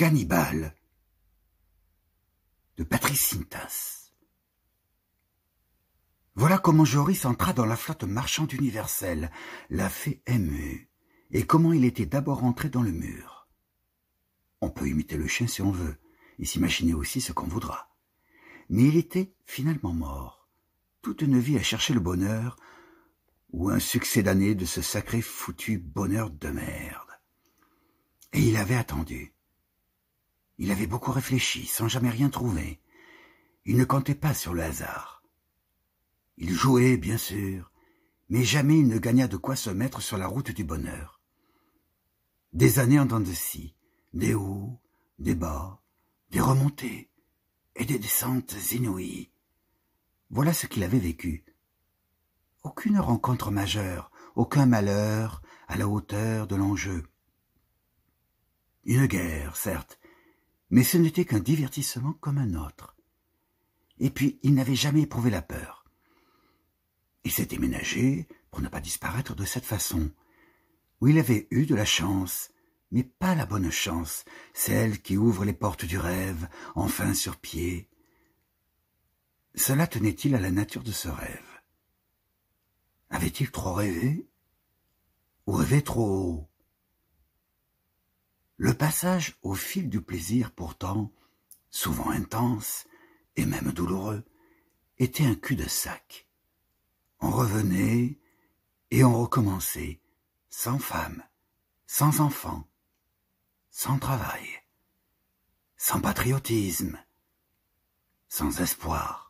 Cannibale de Patrice Sintas. Voilà comment Joris entra dans la flotte marchande universelle, la fée émue, et comment il était d'abord entré dans le mur. On peut imiter le chien si on veut, et s'imaginer aussi ce qu'on voudra. Mais il était finalement mort, toute une vie à chercher le bonheur, ou un succès d'année de ce sacré foutu bonheur de merde. Et il avait attendu. Il avait beaucoup réfléchi, sans jamais rien trouver. Il ne comptait pas sur le hasard. Il jouait, bien sûr, mais jamais il ne gagna de quoi se mettre sur la route du bonheur. Des années en dents de scie, des hauts, des bas, des remontées et des descentes inouïes. Voilà ce qu'il avait vécu. Aucune rencontre majeure, aucun malheur à la hauteur de l'enjeu. Une guerre, certes, mais ce n'était qu'un divertissement comme un autre. Et puis, il n'avait jamais éprouvé la peur. Il s'était ménagé pour ne pas disparaître de cette façon, où il avait eu de la chance, mais pas la bonne chance, celle qui ouvre les portes du rêve, enfin sur pied. Cela tenait-il à la nature de ce rêve Avait-il trop rêvé Ou rêvé trop haut le passage au fil du plaisir pourtant, souvent intense et même douloureux, était un cul-de-sac. On revenait et on recommençait, sans femme, sans enfant, sans travail, sans patriotisme, sans espoir.